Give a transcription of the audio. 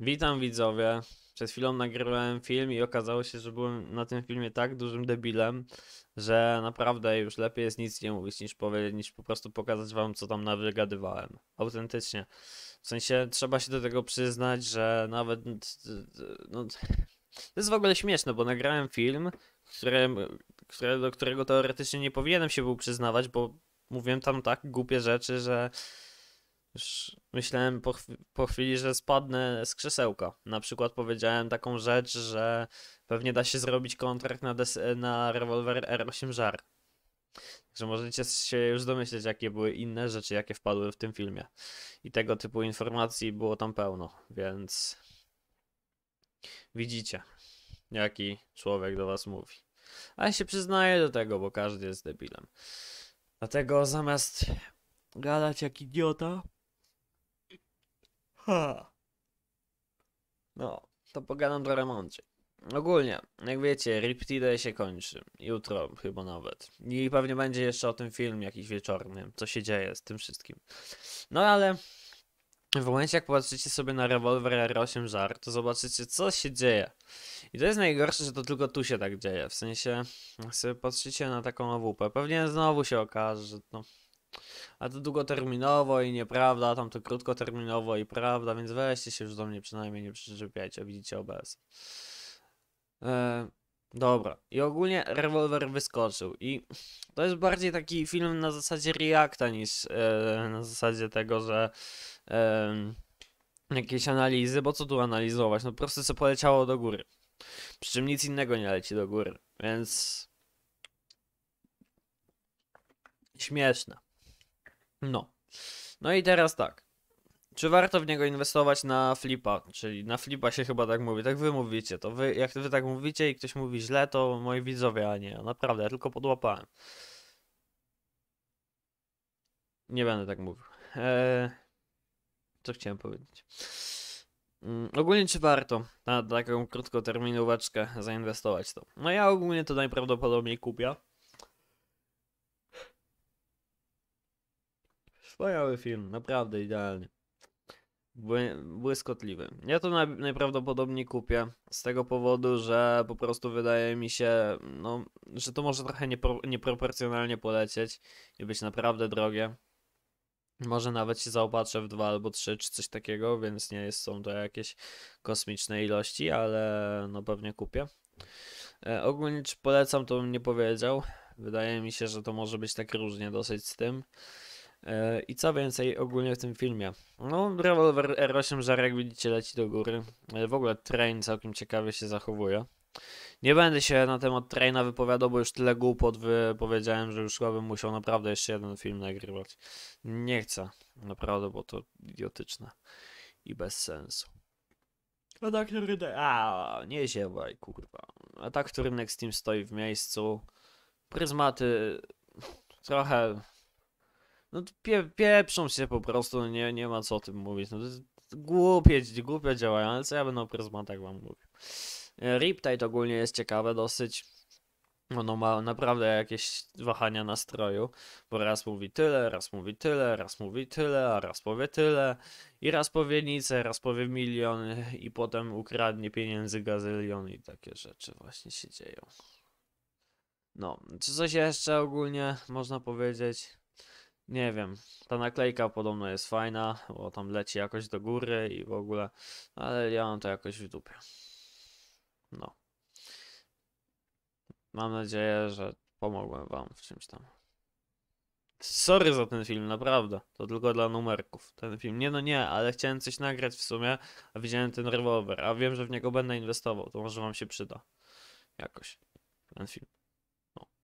Witam widzowie. Przed chwilą nagrywałem film i okazało się, że byłem na tym filmie tak dużym debilem, że naprawdę już lepiej jest nic nie mówić niż powiedzieć, niż po prostu pokazać wam, co tam nawygadywałem. Autentycznie. W sensie trzeba się do tego przyznać, że nawet. No, to jest w ogóle śmieszne, bo nagrałem film, do którego teoretycznie nie powinienem się był przyznawać, bo mówiłem tam tak głupie rzeczy, że już myślałem po, po chwili, że spadnę z krzesełka. Na przykład powiedziałem taką rzecz, że pewnie da się zrobić kontrakt na, na rewolwer R8 Żar. Także możecie się już domyśleć, jakie były inne rzeczy, jakie wpadły w tym filmie. I tego typu informacji było tam pełno, więc widzicie, jaki człowiek do was mówi. Ale ja się przyznaję do tego, bo każdy jest debilem. Dlatego zamiast gadać jak idiota, No, to pogadam do remoncie. Ogólnie, jak wiecie, Riptide się kończy. Jutro chyba nawet. I pewnie będzie jeszcze o tym film jakiś wieczorny, co się dzieje z tym wszystkim. No ale w momencie jak popatrzycie sobie na rewolwer R8 żar, to zobaczycie co się dzieje. I to jest najgorsze, że to tylko tu się tak dzieje. W sensie, jak sobie patrzycie na taką AWP, pewnie znowu się okaże, że to... No a to długoterminowo i nieprawda, tam to krótkoterminowo i prawda, więc weźcie się już do mnie przynajmniej nie przyczepiajcie, widzicie OBS. E, dobra, i ogólnie rewolwer wyskoczył i to jest bardziej taki film na zasadzie reacta niż e, na zasadzie tego, że... E, jakieś analizy, bo co tu analizować? No po prostu co poleciało do góry. Przy czym nic innego nie leci do góry, więc śmieszne. No. No i teraz tak. Czy warto w niego inwestować na flipa? Czyli na flipa się chyba tak mówi. Tak wy mówicie. To wy, jak wy tak mówicie i ktoś mówi źle, to moi widzowie, a nie. Naprawdę, ja tylko podłapałem. Nie będę tak mówił. Eee, co chciałem powiedzieć? Mm, ogólnie czy warto na taką krótkoterminóweczkę zainwestować to? No ja ogólnie to najprawdopodobniej kupię. Wspaniały film, naprawdę idealny. Błyskotliwy. Ja to naj najprawdopodobniej kupię z tego powodu, że po prostu wydaje mi się, no, że to może trochę niepro nieproporcjonalnie polecieć i być naprawdę drogie. Może nawet się zaopatrzę w dwa albo trzy czy coś takiego, więc nie jest, są to jakieś kosmiczne ilości, ale no pewnie kupię. E, ogólnie czy polecam, to bym nie powiedział. Wydaje mi się, że to może być tak różnie dosyć z tym. E, I co więcej ogólnie w tym filmie? No, rewolwer R8 żar, jak widzicie, leci do góry. E, w ogóle train całkiem ciekawie się zachowuje. Nie będę się na temat traina wypowiadał, bo już tyle głupot wypowiedziałem, że już chyba musiał naprawdę jeszcze jeden film nagrywać. Nie chcę, naprawdę, bo to idiotyczne i bez sensu. A no tak, który... No, a, nie ziewaj, kurwa. A tak, który Next Team stoi w miejscu. Pryzmaty trochę no pie, pieprzą się po prostu, nie, nie ma co o tym mówić. No to jest głupie, głupie działają, ale co ja będę o pryzmatach wam mówił. E, Riptide ogólnie jest ciekawe dosyć. Ono ma naprawdę jakieś wahania nastroju, bo raz mówi tyle, raz mówi tyle, raz mówi tyle, a raz powie tyle, i raz powie nic, raz powie milion, i potem ukradnie pieniędzy gazylion i takie rzeczy właśnie się dzieją. No, czy coś jeszcze ogólnie można powiedzieć? Nie wiem, ta naklejka podobno jest fajna, bo tam leci jakoś do góry i w ogóle, ale ja mam to jakoś w dupie. No. Mam nadzieję, że pomogłem wam w czymś tam. Sorry za ten film, naprawdę. To tylko dla numerków. Ten film. Nie, no nie, ale chciałem coś nagrać w sumie, a widziałem ten rewolwer, a wiem, że w niego będę inwestował. To może wam się przyda. Jakoś. Ten film.